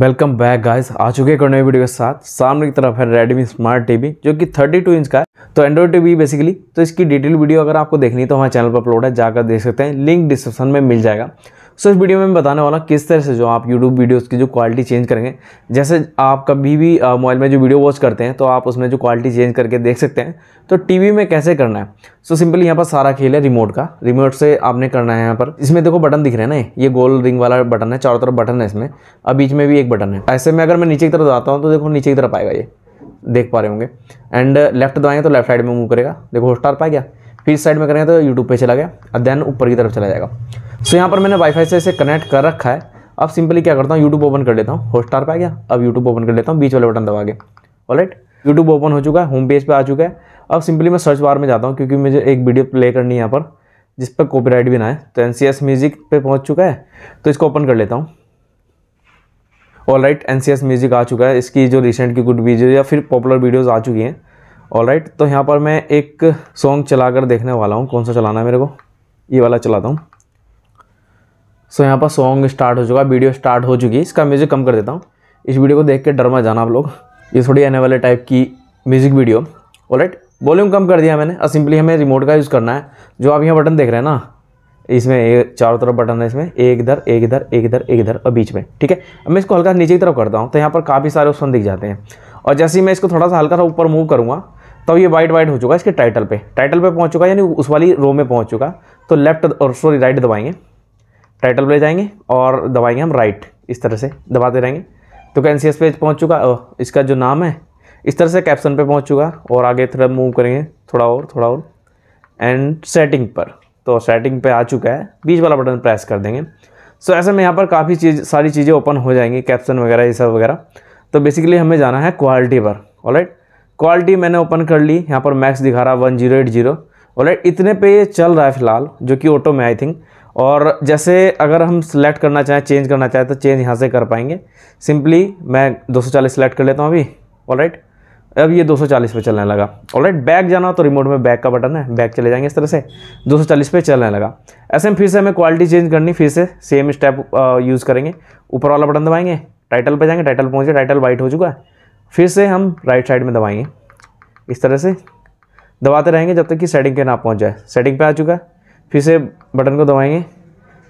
welcome back guys आ चुके एक नई वीडियो के साथ सामने की तरफ है रेडमी स्मार्ट टीवी जो कि 32 इंच का है तो एंड्रॉइड टीवी बेसिकली तो इसकी डिटेल वीडियो अगर आपको देखनी तो हमारे चैनल पर अपलोड है जाकर देख सकते हैं लिंक डिस्क्रिप्शन में मिल जाएगा सो इस वीडियो में मैं बताने वाला किस तरह से जो आप यूट्यूब वीडियोस की जो क्वालिटी चेंज करेंगे जैसे आप कभी भी मोबाइल में जो वीडियो वॉच करते हैं तो आप उसमें जो क्वालिटी चेंज करके देख सकते हैं तो टीवी में कैसे करना है सो सिंपली यहाँ पर सारा खेल है रिमोट का रिमोट से आपने करना है यहाँ पर इसमें देखो बटन दिख रहे हैं ना ये गोल रिंग वाला बटन है चारों तरफ बटन है इसमें और बीच में भी एक बटन है ऐसे में अगर मैं नीचे की तरफ जाता हूँ तो देखो नीचे की तरफ आएगा ये देख पा रहे होंगे एंड लेफ्ट दबाएंगे तो लेफ्ट साइड में मूव करेगा देखो स्टार पा गया फिर साइड में करेंगे तो यूट्यूब पे चला गया और देन ऊपर की तरफ चला जाएगा सो यहाँ पर मैंने वाईफाई से इसे कनेक्ट कर रखा है अब सिंपली क्या करता हूँ यूट्यूब ओपन कर लेता हूँ हॉटस्टार पर आ गया अब यूट्यूब ओपन कर लेता हूँ बीच वाले बटन दबा के ऑलराइट यूट्यूब ओपन हो चुका है होम पेज पर आ चुका है अब सिंपली मैं सर्च बार में जाता हूँ क्योंकि मुझे एक वीडियो प्ले करनी है यहाँ पर जिस पर कॉपीराइट भी ना है तो एन म्यूज़िक पे पहुँच चुका है तो इसको ओपन कर लेता हूँ ऑल राइट एन म्यूज़िक आ चुका है इसकी जो रिसेंट की गुड वीडियो या फिर पॉपुलर वीडियोज़ आ चुकी हैं ऑल राइट तो यहाँ पर मैं एक सॉन्ग चला कर देखने वाला हूँ कौन सा चलाना है मेरे को ये वाला चलाता हूँ सो यहाँ पर सॉन्ग स्टार्ट हो चुका वीडियो स्टार्ट हो चुकी इसका म्यूज़िक कम कर देता हूँ इस वीडियो को देख के डर मत जाना आप लोग ये थोड़ी आने वाले टाइप की म्यूज़िक वीडियो ऑलराइट वॉल्यूम कम कर दिया मैंने और सिंपली हमें रिमोट का यूज़ करना है जो आप यहाँ बटन देख रहे हैं ना इसमें चारों तरफ बटन है इसमें एक इधर एक इधर एक इधर एक इधर और बीच में ठीक है अब मैं इसको हल्का नीचे की तरफ करता हूँ तो यहाँ पर काफ़ी सारे ऑप्शन दिख जाते हैं और जैसे ही मैं इसको थोड़ा सा हल्का सा ऊपर मूव करूँगा तब तो ये वाइट वाइट हो चुका इसके टाइटल पर टाइटल पर पहुँच चुका यानी उस वाली रो में पहुँच चुका तो लेफ्ट और सॉरी राइट दबाएंगे टाइटल पर जाएंगे और दबाएंगे हम राइट इस तरह से दबाते रहेंगे तो कैन सी पेज पहुँच चुका इसका जो नाम है इस तरह से कैप्शन पे पहुँच चुका और आगे थोड़ा मूव करेंगे थोड़ा और थोड़ा और एंड सेटिंग पर तो सेटिंग पे आ चुका है बीच वाला बटन प्रेस कर देंगे सो so, ऐसे में यहाँ पर काफ़ी चीज़ सारी चीज़ें ओपन हो जाएंगी कैप्शन वगैरह ये सब वगैरह तो बेसिकली हमें जाना है क्वालिटी पर ऑल क्वालिटी मैंने ओपन कर ली यहाँ पर मैक्स दिखा रहा वन जीरो एट जीरो इतने पे चल रहा है फिलहाल जो कि ऑटो में आई थिंक और जैसे अगर हम सिलेक्ट करना चाहें चेंज करना चाहें तो चेंज यहाँ से कर पाएंगे सिंपली मैं 240 सिलेक्ट कर लेता हूँ अभी ऑलराइट अब ये 240 पे चलने लगा ऑलराइट बैक जाना हो तो रिमोट में बैक का बटन है बैक चले जाएंगे इस तरह से 240 पे चलने लगा ऐसे में फिर से हमें क्वालिटी चेंज करनी फिर से सेम स्टेप यूज़ करेंगे ऊपर वाला बटन दबाएंगे टाइटल पर जाएंगे टाइटल पहुँचे टाइटल वाइट हो चुका है फिर से हम राइट साइड में दबाएंगे इस तरह से दबाते रहेंगे जब तक कि सेटिंग पे ना पहुँच जाए सेटिंग पर आ चुका है फिर से बटन को दबाएंगे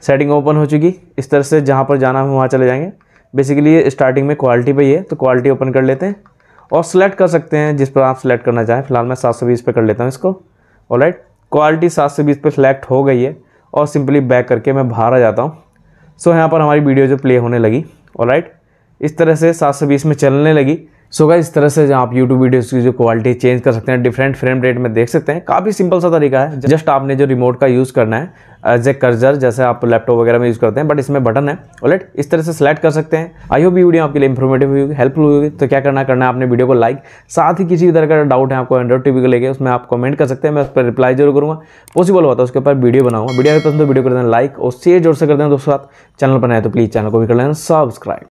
सेटिंग ओपन हो चुकी इस तरह से जहाँ पर जाना हो वहाँ चले जाएंगे बेसिकली स्टार्टिंग में क्वालिटी पे ही है तो क्वालिटी ओपन कर लेते हैं और सिलेक्ट कर सकते हैं जिस पर आप सिलेक्ट करना चाहें फिलहाल मैं सात सौ बीस पर कर लेता हूँ इसको और क्वालिटी सात सौ बीस पर सिलेक्ट हो गई है और सिंपली बैक करके मैं बाहर आ जाता हूँ सो यहाँ पर हमारी वीडियो जो प्ले होने लगी और इस तरह से सात सौ बीस में चलने लगी सो so इस तरह से आप YouTube वीडियोस की जो क्वालिटी चेंज कर सकते हैं डिफरेंट फ्रेम रेट में देख सकते हैं काफ़ी सिंपल सा तरीका है जस्ट आपने जो रिमोट का यूज़ करना है एज ए कर्जर जैसे आप लैपटॉप वगैरह में यूज़ करते हैं बट इसमें बटन है ओलेट इस तरह से सेलेक्ट कर सकते हैं आई होप ये वीडियो आपके लिए इन्फॉर्मेटिव होगी हेल्पफुल होगी तो क्या करना करना है आपने वीडियो को लाइक साथ ही किसी भी तरह का डाउट है आपको एंड्रॉइड टीवी को लेकर उसमें आप कमेंट कर सकते हैं मैं उस पर रिप्लाई जरूर करूँगा पॉसिबल होता है उसके ऊपर वीडियो बनाऊंगा वीडियो पसंद तो वीडियो कर देना लाइक और शेयर जोर से कर देना दोस्तों साथ चैनल बनाए तो प्लीज़ चैनल को भी कर लेना सब्सक्राइब